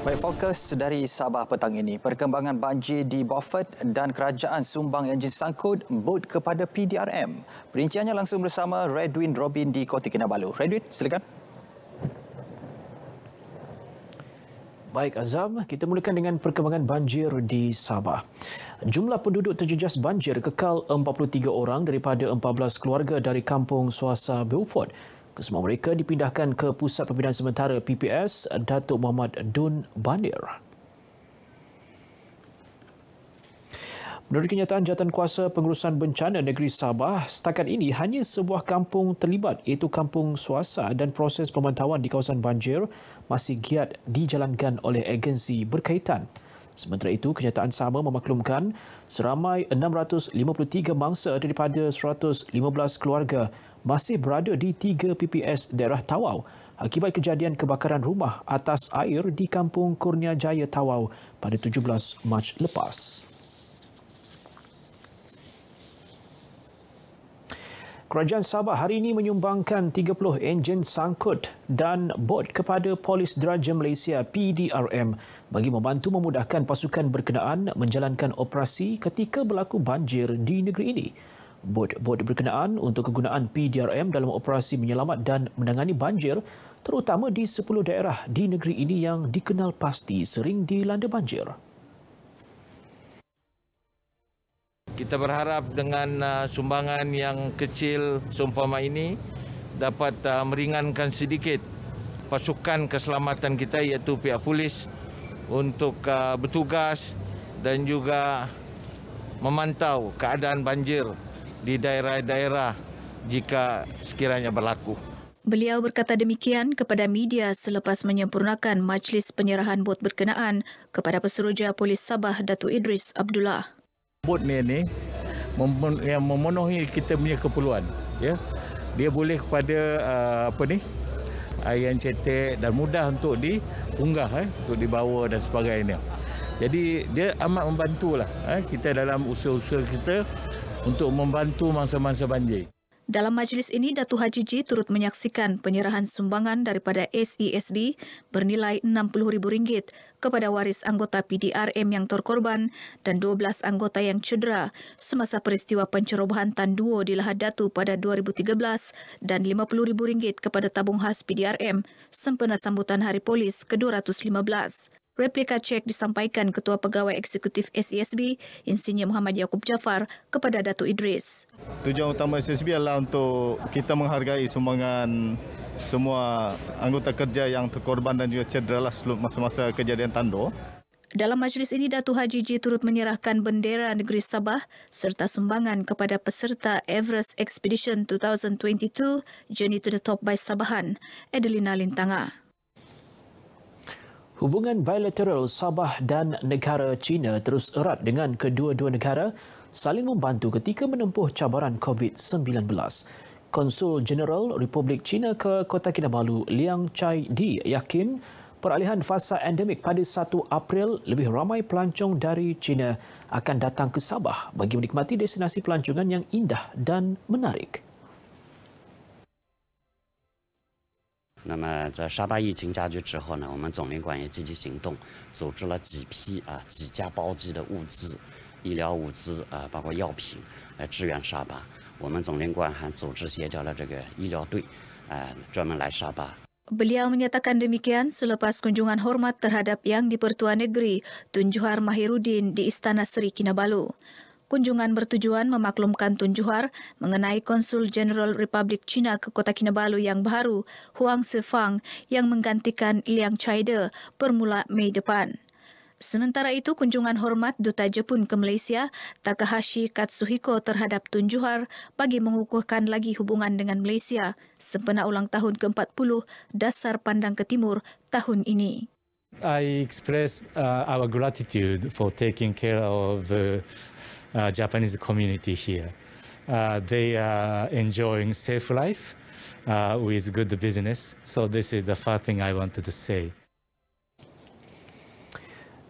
Baik, fokus dari Sabah petang ini. Perkembangan banjir di Beaufort dan kerajaan sumbang enjin sangkut bot kepada PDRM. Perinciannya langsung bersama Redwin Robin di Kota Kinabalu. Redwin, silakan. Baik Azam, kita mulakan dengan perkembangan banjir di Sabah. Jumlah penduduk terjejas banjir kekal 43 orang daripada 14 keluarga dari kampung Suasa Beaufort Kesemua mereka dipindahkan ke Pusat Pembinaan Sementara PPS Datuk Muhammad Dun Banir. Menurut kenyataan jawatan kuasa pengurusan bencana negeri Sabah, setakat ini hanya sebuah kampung terlibat iaitu kampung Suasa dan proses pemantauan di kawasan banjir masih giat dijalankan oleh agensi berkaitan. Sementara itu, kenyataan sama memaklumkan seramai 653 mangsa daripada 115 keluarga masih berada di tiga PPS daerah Tawau akibat kejadian kebakaran rumah atas air di kampung Kurnia Jaya Tawau pada 17 Mac lepas. Kerajaan Sabah hari ini menyumbangkan 30 enjin sangkut dan bot kepada Polis Deraja Malaysia PDRM bagi membantu memudahkan pasukan berkenaan menjalankan operasi ketika berlaku banjir di negeri ini bot-bot berkenaan untuk kegunaan PDRM dalam operasi menyelamat dan menangani banjir terutama di 10 daerah di negeri ini yang dikenal pasti sering dilanda banjir. Kita berharap dengan uh, sumbangan yang kecil seumpama ini dapat uh, meringankan sedikit pasukan keselamatan kita iaitu pihak polis untuk uh, bertugas dan juga memantau keadaan banjir di daerah-daerah jika sekiranya berlaku. Beliau berkata demikian kepada media selepas menyempurnakan majlis penyerahan bot berkenaan kepada Pesuruja Polis Sabah Datu Idris Abdullah. Bot ni ni yang memenuhi kita punya keperluan ya. Dia boleh kepada uh, apa ni? Ayam cetek dan mudah untuk diunggah eh, untuk dibawa dan sebagainya. Jadi dia amat membantulah eh, kita dalam usaha-usaha kita untuk membantu mangsa-mangsa banjir. Dalam majlis ini, Datu Haji Ji turut menyaksikan penyerahan sumbangan daripada SISB e bernilai RM60,000 kepada waris anggota PDRM yang terkorban dan 12 anggota yang cedera semasa peristiwa pencerobohan Tanduo di Lahad Datu pada 2013 dan RM50,000 kepada tabung khas PDRM sempena sambutan Hari Polis ke-215 replika cek disampaikan Ketua Pegawai Eksekutif SESB, Insinyur Muhammad Yaakob Jafar kepada Datuk Idris. Tujuan utama SESB adalah untuk kita menghargai sumbangan semua anggota kerja yang terkorban dan juga cedera selama masa-masa kejadian Tando. Dalam majlis ini, Datuk Haji Ji turut menyerahkan bendera negeri Sabah serta sumbangan kepada peserta Everest Expedition 2022 Journey to the Top by Sabahan, Adelina Lintangah. Hubungan bilateral Sabah dan negara China terus erat dengan kedua-dua negara saling membantu ketika menempuh cabaran COVID-19. Konsul Jeneral Republik China ke Kota Kinabalu, Liang Chai Di, yakin peralihan fasa endemik pada 1 April lebih ramai pelancong dari China akan datang ke Sabah bagi menikmati destinasi pelancongan yang indah dan menarik. 那么，在沙巴疫情加剧之后呢，我们总领馆也积极行动，组织了几批啊几家包机的物资、医疗物资啊，包括药品来支援沙巴。我们总领馆还组织协调了这个医疗队，啊，专门来沙巴。Beliau menyatakan demikian selepas kunjungan hormat terhadap Yang Dipertua negeri Tun Juhar Mahirudin di Istana Sri e k i n a b a l u Kunjungan bertujuan memaklumkan Tun Juhar mengenai Konsul Jeneral Republik China ke Kota Kinabalu yang baru, Huang Sefang yang menggantikan Liang Chaide bermula Mei depan. Sementara itu, kunjungan hormat Duta Jepun ke Malaysia, Takahashi Katsuhiko terhadap Tun Juhar bagi mengukuhkan lagi hubungan dengan Malaysia sempena ulang tahun ke-40 Dasar Pandang ke Timur tahun ini. I express uh, our gratitude for taking care of uh, Uh, Japanese community here. Uh, they are enjoying safe life uh, with good business. So this is the first thing I wanted to say.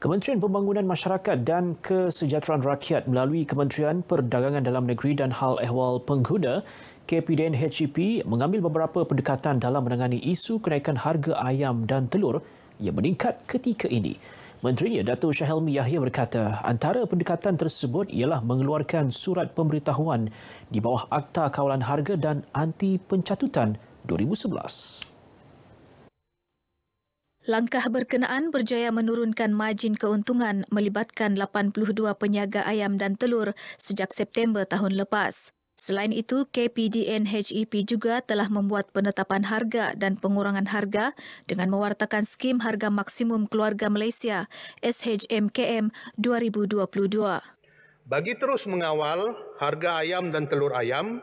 Kementerian Pembangunan Masyarakat dan Kesejahteraan Rakyat melalui Kementerian Perdagangan Dalam Negeri dan Hal Ehwal Pengguna KPDN HEP mengambil beberapa pendekatan dalam menangani isu kenaikan harga ayam dan telur yang meningkat ketika ini. Menterinya Dato Syahelmi Yahya berkata antara pendekatan tersebut ialah mengeluarkan surat pemberitahuan di bawah Akta Kawalan Harga dan Anti Pencatutan 2011. Langkah berkenaan berjaya menurunkan margin keuntungan melibatkan 82 penyaga ayam dan telur sejak September tahun lepas. Selain itu, KPDNHEP e juga telah membuat penetapan harga dan pengurangan harga dengan mewartakan skim harga maksimum keluarga Malaysia SHMKM 2022. Bagi terus mengawal harga ayam dan telur ayam,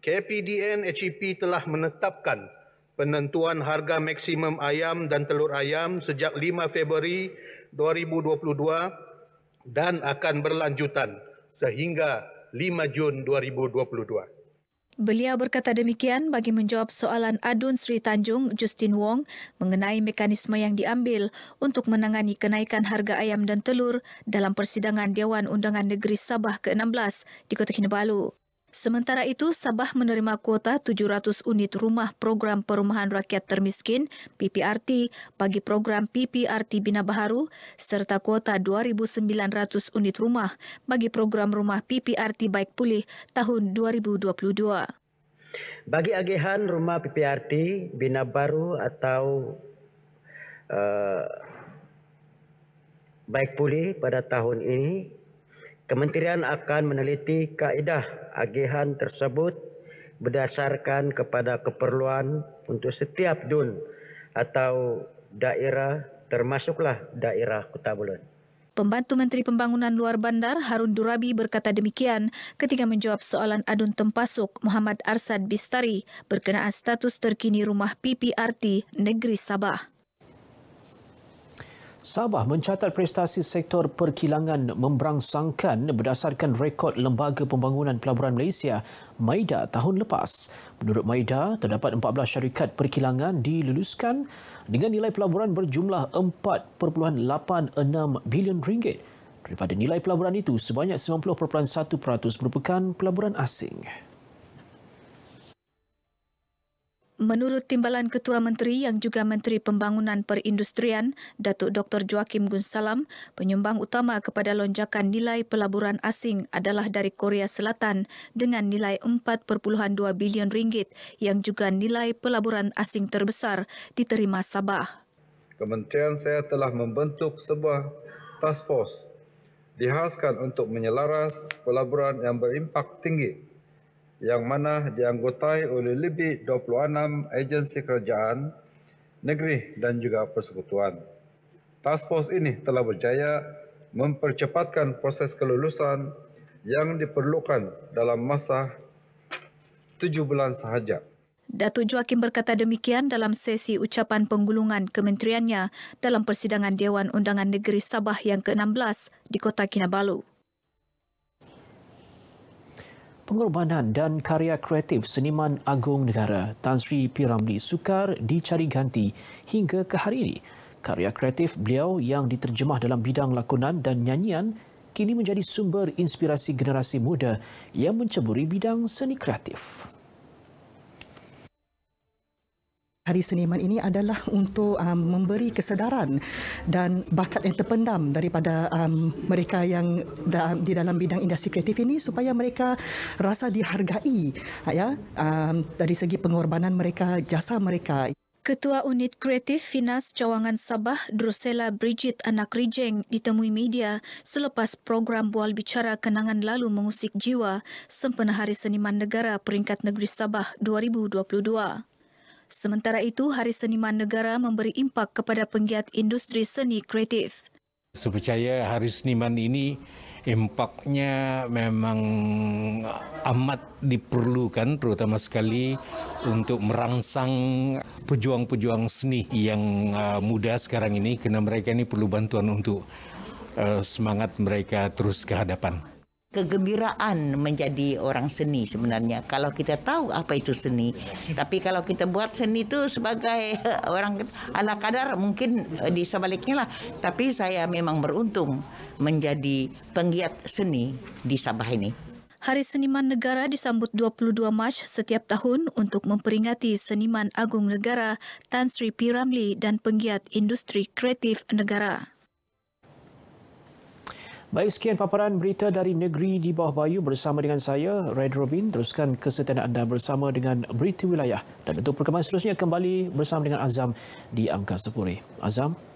KPDNHEP e telah menetapkan penentuan harga maksimum ayam dan telur ayam sejak 5 Februari 2022 dan akan berlanjutan sehingga 5 Jun 2022. Beliau berkata demikian bagi menjawab soalan Adun Sri Tanjung Justin Wong mengenai mekanisme yang diambil untuk menangani kenaikan harga ayam dan telur dalam persidangan Dewan Undangan Negeri Sabah ke-16 di Kota Kinabalu. Sementara itu, Sabah menerima kuota 700 unit rumah program perumahan rakyat termiskin PPRT bagi program PPRT Bina Baharu serta kuota 2,900 unit rumah bagi program rumah PPRT Baik Pulih tahun 2022. Bagi agihan rumah PPRT Bina Baru atau uh, Baik Pulih pada tahun ini, Kementerian akan meneliti kaedah agihan tersebut berdasarkan kepada keperluan untuk setiap dun atau daerah termasuklah daerah Kota Bulun. Pembantu Menteri Pembangunan Luar Bandar Harun Durabi berkata demikian ketika menjawab soalan adun tempasuk Muhammad Arsad Bistari berkenaan status terkini rumah PPRT Negeri Sabah. Sabah mencatat prestasi sektor perkilangan memberangsangkan berdasarkan rekod Lembaga Pembangunan Pelaburan Malaysia Maida tahun lepas. Menurut Maida, terdapat 14 syarikat perkilangan diluluskan dengan nilai pelaburan berjumlah 4.86 bilion ringgit. Daripada nilai pelaburan itu, sebanyak 90.1% merupakan pelaburan asing. Menurut Timbalan Ketua Menteri yang juga Menteri Pembangunan Perindustrian, Datuk Dr. Joakim Gun Salam, penyumbang utama kepada lonjakan nilai pelaburan asing adalah dari Korea Selatan dengan nilai 4.2 bilion ringgit yang juga nilai pelaburan asing terbesar diterima Sabah. Kementerian saya telah membentuk sebuah task force dihaskan untuk menyelaras pelaburan yang berimpak tinggi yang mana dianggotai oleh lebih 26 agensi kerajaan, negeri dan juga persekutuan. Task force ini telah berjaya mempercepatkan proses kelulusan yang diperlukan dalam masa tujuh bulan sahaja. Datuk Joakim berkata demikian dalam sesi ucapan penggulungan kementeriannya dalam persidangan Dewan Undangan Negeri Sabah yang ke-16 di Kota Kinabalu pengorbanan dan karya kreatif seniman agung negara Tan Sri P. Ramli sukar dicari ganti hingga ke hari ini. Karya kreatif beliau yang diterjemah dalam bidang lakonan dan nyanyian kini menjadi sumber inspirasi generasi muda yang menceburi bidang seni kreatif. Hari Seniman ini adalah untuk um, memberi kesedaran dan bakat yang terpendam daripada um, mereka yang da di dalam bidang industri kreatif ini supaya mereka rasa dihargai ya um, dari segi pengorbanan mereka, jasa mereka. Ketua Unit Kreatif Finas Cawangan Sabah, Drusela Bridget Anak Rijeng ditemui media selepas program Bual Bicara Kenangan Lalu Mengusik Jiwa sempena Hari Seniman Negara Peringkat Negeri Sabah 2022. Sementara itu, Hari Seniman Negara memberi impak kepada penggiat industri seni kreatif. Sepercaya Hari Seniman ini impaknya memang amat diperlukan terutama sekali untuk merangsang pejuang-pejuang seni yang uh, muda sekarang ini karena mereka ini perlu bantuan untuk uh, semangat mereka terus ke hadapan. kegembiraan menjadi orang seni sebenarnya kalau kita tahu apa itu seni tapi kalau kita buat seni itu sebagai eh, orang ala kadar mungkin eh, di sebaliknya lah tapi saya memang beruntung menjadi penggiat seni di Sabah ini Hari Seniman Negara disambut 22 Mac setiap tahun untuk memperingati Seniman Agung Negara Tan Sri P. Ramli dan penggiat industri kreatif negara. Baik sekian paparan berita dari negeri di bawah bayu bersama dengan saya Red Robin teruskan kesetiaan anda bersama dengan berita wilayah dan untuk perkembangan seterusnya kembali bersama dengan Azam di Angkasa Puri. Azam